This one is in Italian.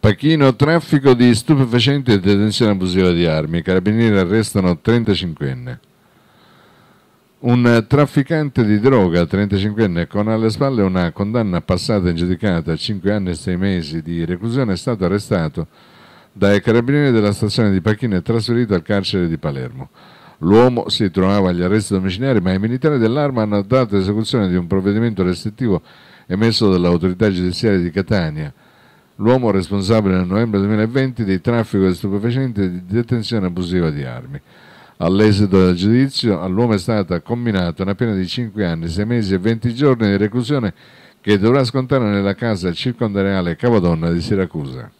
Pachino, traffico di stupefacenti e detenzione abusiva di armi. I carabinieri arrestano 35enne. Un trafficante di droga, 35enne, con alle spalle una condanna passata e giudicata a 5 anni e 6 mesi di reclusione, è stato arrestato dai carabinieri della stazione di Pachino e trasferito al carcere di Palermo. L'uomo si trovava agli arresti domiciliari, ma i militari dell'arma hanno dato esecuzione di un provvedimento restrittivo emesso dall'autorità giudiziaria di Catania l'uomo responsabile nel novembre 2020 di traffico di stupefacenti e di detenzione abusiva di armi. All'esito del giudizio, all'uomo è stata comminata una pena di 5 anni, 6 mesi e 20 giorni di reclusione che dovrà scontare nella casa circondariale Cavadonna di Siracusa.